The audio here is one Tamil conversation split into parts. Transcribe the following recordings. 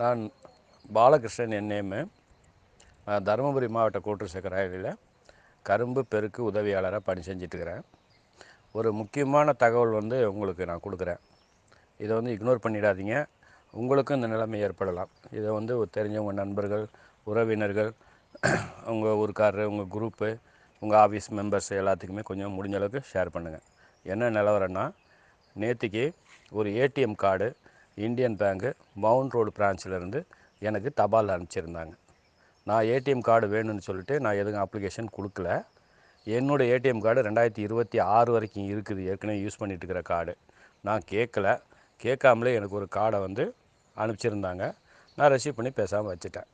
நான் பாலகிருஷ்ணன் என் நேமு தருமபுரி மாவட்ட கூட்டு சக்கராயில் கரும்பு பெருக்கு உதவியாளராக பணி செஞ்சிட்ருக்கிறேன் ஒரு முக்கியமான தகவல் வந்து உங்களுக்கு நான் கொடுக்குறேன் இதை வந்து இக்னோர் பண்ணிடாதீங்க உங்களுக்கும் இந்த நிலைமை ஏற்படலாம் இதை வந்து தெரிஞ்சவங்க நண்பர்கள் உறவினர்கள் உங்கள் ஊருக்காரர் உங்கள் குரூப்பு உங்கள் ஆஃபீஸ் மெம்பர்ஸ் எல்லாத்துக்குமே கொஞ்சம் முடிஞ்சளவுக்கு ஷேர் பண்ணுங்கள் என்ன நிலவரன்னா நேற்றுக்கு ஒரு ATM card Indian Bank Mount Road பிரான்ச்சிலேருந்து எனக்கு தபால் அனுப்பிச்சிருந்தாங்க நான் ஏடிஎம் கார்டு வேணும்னு சொல்லிட்டு நான் எதுவும் அப்ளிகேஷன் கொடுக்கல என்னோடய ஏடிஎம் கார்டு ரெண்டாயிரத்தி இருபத்தி ஆறு வரைக்கும் இருக்குது ஏற்கனவே யூஸ் பண்ணிகிட்டு இருக்கிற கார்டு நான் கேட்கல கேட்காமலே எனக்கு ஒரு கார்டை வந்து அனுப்பிச்சிருந்தாங்க நான் ரிசீவ் பண்ணி பேசாமல் வச்சுட்டேன்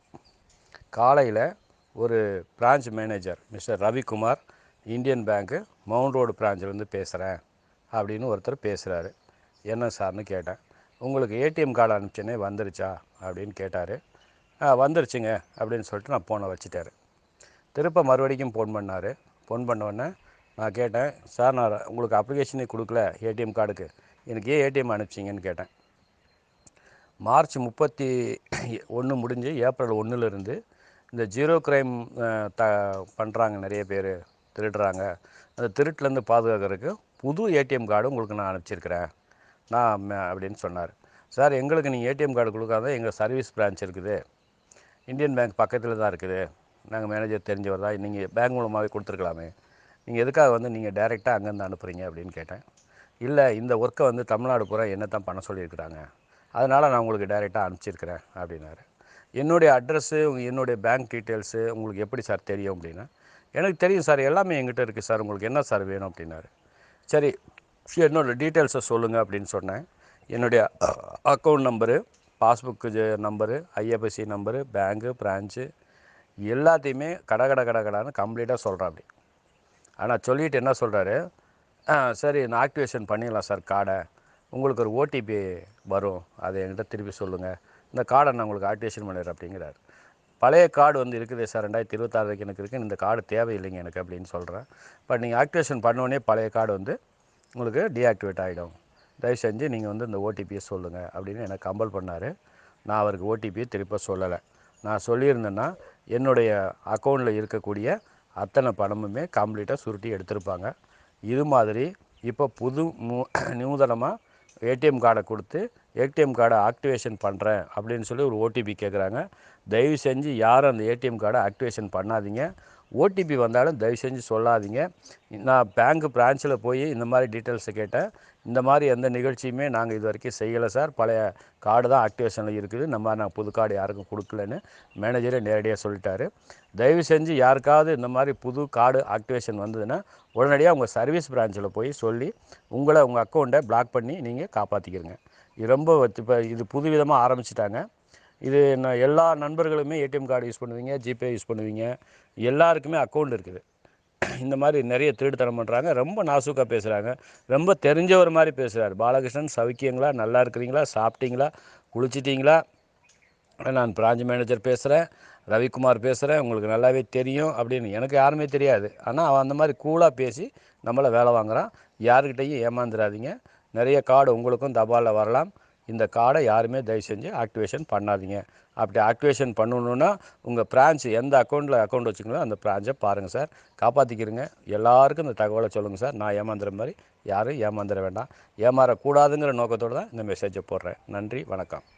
காலையில் ஒரு branch manager mister Ravikumar Indian Bank Mount Road பிரான்ச்சிலேருந்து பேசுகிறேன் அப்படின்னு ஒருத்தர் பேசுகிறாரு என்ன சார்னு கேட்டேன் உங்களுக்கு ஏடிஎம் கார்டு அனுப்பிச்சேனே வந்துருச்சா அப்படின்னு கேட்டார் வந்துருச்சுங்க அப்படின்னு சொல்லிட்டு நான் ஃபோனை வச்சுட்டார் திருப்ப மறுபடிக்கும் ஃபோன் பண்ணார் ஃபோன் உடனே நான் கேட்டேன் சார் நான் உங்களுக்கு அப்ளிகேஷனே கொடுக்கல ஏடிஎம் கார்டுக்கு எனக்கு ஏன் ஏடிஎம் அனுப்பிச்சிங்கன்னு கேட்டேன் மார்ச் முப்பத்தி ஒன்று முடிஞ்சு ஏப்ரல் ஒன்றுலேருந்து இந்த ஜீரோ க்ரைம் த பண்ணுறாங்க நிறைய பேர் திருடுறாங்க அந்த திருட்டிலேருந்து பாதுகாக்கிறதுக்கு புது ஏடிஎம் கார்டு உங்களுக்கு நான் அனுப்பிச்சிருக்கிறேன் நான் அப்படின்னு சொன்னார் சார் எங்களுக்கு நீங்கள் ஏடிஎம் கார்டு கொடுக்காத எங்கள் சர்வீஸ் பிரான்ச் இருக்குது இந்தியன் பேங்க் பக்கத்தில் தான் இருக்குது நாங்கள் மேனேஜர் தெரிஞ்சவர் தான் நீங்கள் பேங்க் மூலமாகவே கொடுத்துருக்கலாமே நீங்கள் எதுக்காக வந்து நீங்கள் டைரெக்டாக அங்கேருந்து அனுப்புகிறீங்க அப்படின்னு கேட்டேன் இல்லை இந்த ஒர்க்கை வந்து தமிழ்நாடு பூரா என்ன தான் பண்ண சொல்லியிருக்கிறாங்க அதனால் நான் உங்களுக்கு டைரெக்டாக அனுப்பிச்சிருக்கிறேன் அப்படின்னாரு என்னுடைய அட்ரஸ்ஸு என்னுடைய பேங்க் டீட்டெயில்ஸு உங்களுக்கு எப்படி சார் தெரியும் அப்படின்னா எனக்கு தெரியும் சார் எல்லாமே எங்கிட்ட இருக்குது சார் உங்களுக்கு என்ன சார் வேணும் அப்படின்னாரு சரி என்னோட டீட்டெயில்ஸை சொல்லுங்கள் அப்படின்னு சொன்னேன் என்னுடைய account number passbook number IFSC number bank branch எல்லாத்தையுமே கட கட கட கடான்னு கம்ப்ளீட்டாக சொல்கிறேன் அப்படி ஆனால் சொல்லிவிட்டு என்ன சொல்கிறாரு சரி நான் ஆக்டிவேஷன் பண்ணிடலாம் சார் கார்டை உங்களுக்கு ஒரு ஓடிபி வரும் அதை என்கிட்ட திருப்பி சொல்லுங்கள் இந்த கார்டை நான் உங்களுக்கு ஆக்டிவேஷன் பண்ணிடுறேன் அப்படிங்கிறார் பழைய கார்டு வந்து இருக்குது சார் ரெண்டாயிரத்தி இருபத்தாறு வரைக்கும் எனக்கு இருக்குது இந்த கார்டு தேவையில்லைங்க எனக்கு அப்படின்னு சொல்கிறேன் பட் நீங்கள் ஆக்டிவேஷன் பண்ணோடனே பழைய கார்டு வந்து உங்களுக்கு டீஆக்டிவேட் ஆகிடும் தயவு செஞ்சு நீங்கள் வந்து இந்த ஓடிபியை சொல்லுங்கள் அப்படின்னு எனக்கு கம்பல் பண்ணார் நான் அவருக்கு ஓடிபியை திருப்ப சொல்லலை நான் சொல்லியிருந்தேன்னா என்னுடைய அக்கௌண்ட்டில் இருக்கக்கூடிய அத்தனை பணமுமே கம்ப்ளீட்டாக சுருட்டி எடுத்திருப்பாங்க இது மாதிரி இப்போ புது நூ நூதனமாக ஏடிஎம் கார்டை கொடுத்து ஏடிஎம் கார்டை ஆக்டிவேஷன் பண்ணுறேன் அப்படின்னு சொல்லி ஒரு ஓடிபி கேட்குறாங்க தயவு செஞ்சு யாரும் அந்த ஏடிஎம் கார்டை ஆக்டிவேஷன் பண்ணாதீங்க ஓடிபி வந்தாலும் தயவு செஞ்சு சொல்லாதீங்க நான் பேங்க் பிரான்ச்சில் போய் இந்த மாதிரி டீட்டெயில்ஸை கேட்டேன் இந்த மாதிரி எந்த நிகழ்ச்சியுமே நாங்கள் இது வரைக்கும் செய்யலை சார் பழைய கார்டு தான் ஆக்டிவேஷனில் இருக்குது நம்ம நான் புது கார்டு யாருக்கும் கொடுக்கலன்னு மேனேஜரே நேரடியாக சொல்லிட்டார் தயவு செஞ்சு யாருக்காவது இந்த மாதிரி புது கார்டு ஆக்டிவேஷன் வந்ததுன்னா உடனடியாக உங்கள் சர்வீஸ் பிரான்ச்சில் போய் சொல்லி உங்களை உங்கள் அக்கௌண்ட்டை பிளாக் பண்ணி நீங்கள் காப்பாற்றிக்கிறங்க ரொம்ப இப்போ இது புதுவிதமாக ஆரம்பிச்சிட்டாங்க இது நான் எல்லா நண்பர்களுமே ஏடிஎம் கார்டு யூஸ் பண்ணுவீங்க ஜிபே யூஸ் பண்ணுவீங்க எல்லாருக்குமே அக்கௌண்ட் இருக்குது இந்த மாதிரி நிறைய திருடுத்தனம் பண்ணுறாங்க ரொம்ப நாசூக்காக பேசுகிறாங்க ரொம்ப தெரிஞ்சவர் மாதிரி பேசுகிறார் பாலகிருஷ்ணன் சவுக்கியங்களா நல்லா இருக்கிறீங்களா சாப்பிட்டீங்களா குளிச்சிட்டிங்களா நான் பிராஞ்ச் மேனேஜர் பேசுகிறேன் ரவிக்குமார் பேசுகிறேன் உங்களுக்கு நல்லாவே தெரியும் அப்படின்னு எனக்கு யாருமே தெரியாது ஆனால் அவன் அந்த மாதிரி கூலாக பேசி நம்மளை வேலை வாங்குகிறான் யாருக்கிட்டையும் ஏமாந்துடாதீங்க நிறைய கார்டு உங்களுக்கும் தபாலில் வரலாம் இந்த கார்டை யாருமே தயவு செஞ்சு ஆக்டிவேஷன் பண்ணாதீங்க அப்படி ஆக்டிவேஷன் பண்ணணுன்னா உங்கள் பிரான்ச்சு எந்த அக்கௌண்ட்டில் அக்கௌண்ட் வச்சுக்கணும் அந்த பிரான்ச்சை பாருங்கள் சார் காப்பாற்றிக்கிறங்க எல்லாருக்கும் இந்த தகவலை சொல்லுங்கள் சார் நான் ஏமாந்துற மாதிரி யாரும் ஏமாந்துட வேண்டாம் ஏமாறக்கூடாதுங்கிற நோக்கத்தோடு தான் இந்த மெசேஜை போடுறேன் நன்றி வணக்கம்